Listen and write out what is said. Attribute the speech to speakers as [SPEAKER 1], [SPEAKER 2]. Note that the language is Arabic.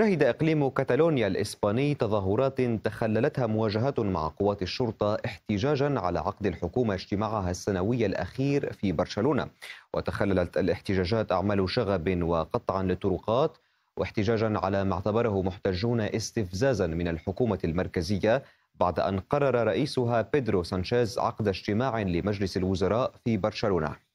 [SPEAKER 1] شهد إقليم كاتالونيا الإسباني تظاهرات تخللتها مواجهات مع قوات الشرطة احتجاجا على عقد الحكومة اجتماعها السنوي الأخير في برشلونة وتخللت الاحتجاجات أعمال شغب وقطعا للطرقات واحتجاجا على ما اعتبره محتجون استفزازا من الحكومة المركزية بعد أن قرر رئيسها بيدرو سانشيز عقد اجتماع لمجلس الوزراء في برشلونة